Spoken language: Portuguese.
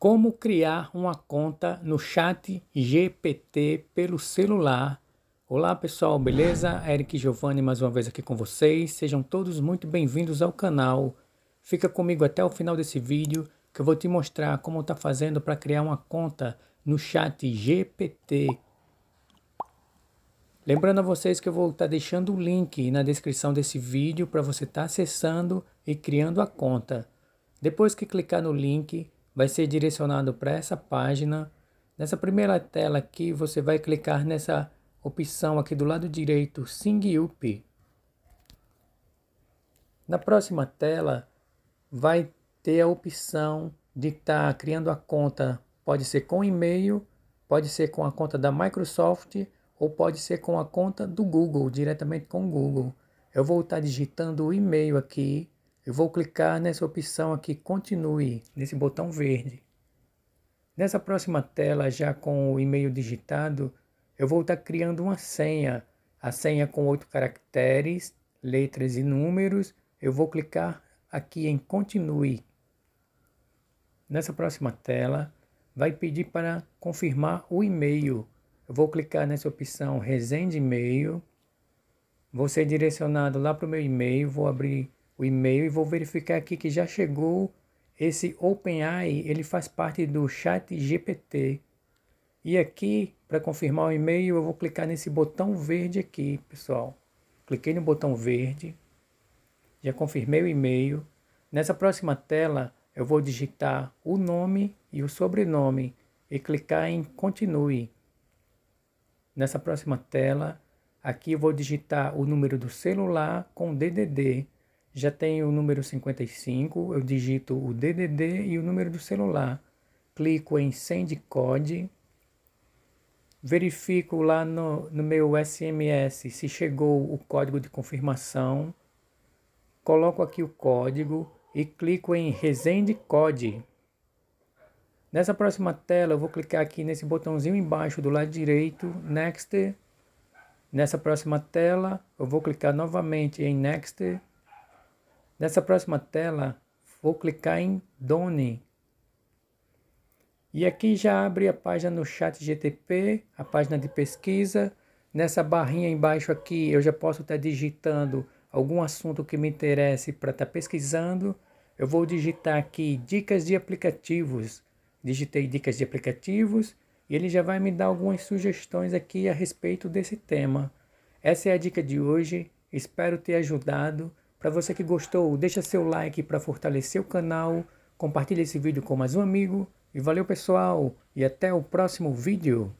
Como criar uma conta no chat GPT pelo celular. Olá pessoal, beleza? Eric Giovanni mais uma vez aqui com vocês. Sejam todos muito bem-vindos ao canal. Fica comigo até o final desse vídeo que eu vou te mostrar como está fazendo para criar uma conta no chat GPT. Lembrando a vocês que eu vou estar tá deixando o link na descrição desse vídeo para você estar tá acessando e criando a conta. Depois que clicar no link, vai ser direcionado para essa página. Nessa primeira tela aqui, você vai clicar nessa opção aqui do lado direito, up. Na próxima tela, vai ter a opção de estar tá criando a conta. Pode ser com e-mail, pode ser com a conta da Microsoft ou pode ser com a conta do Google, diretamente com o Google. Eu vou estar tá digitando o e-mail aqui eu vou clicar nessa opção aqui, continue, nesse botão verde. Nessa próxima tela, já com o e-mail digitado, eu vou estar criando uma senha. A senha com oito caracteres, letras e números. Eu vou clicar aqui em continue. Nessa próxima tela, vai pedir para confirmar o e-mail. Eu vou clicar nessa opção Resende e-mail. Vou ser direcionado lá para o meu e-mail. Vou abrir o e-mail e vou verificar aqui que já chegou esse OpenAI, ele faz parte do chat GPT. E aqui, para confirmar o e-mail, eu vou clicar nesse botão verde aqui, pessoal. Cliquei no botão verde, já confirmei o e-mail. Nessa próxima tela, eu vou digitar o nome e o sobrenome e clicar em continue. Nessa próxima tela, aqui eu vou digitar o número do celular com DDD já tem o número 55, eu digito o DDD e o número do celular. Clico em Send Code, verifico lá no, no meu SMS se chegou o código de confirmação, coloco aqui o código e clico em Resend Code. Nessa próxima tela, eu vou clicar aqui nesse botãozinho embaixo do lado direito, Next. Nessa próxima tela, eu vou clicar novamente em Next Nessa próxima tela, vou clicar em Done. E aqui já abre a página no chat GTP, a página de pesquisa. Nessa barrinha embaixo aqui, eu já posso estar digitando algum assunto que me interesse para estar pesquisando. Eu vou digitar aqui dicas de aplicativos. Digitei dicas de aplicativos e ele já vai me dar algumas sugestões aqui a respeito desse tema. Essa é a dica de hoje. Espero ter ajudado. Para você que gostou, deixa seu like para fortalecer o canal, compartilha esse vídeo com mais um amigo. E valeu pessoal, e até o próximo vídeo.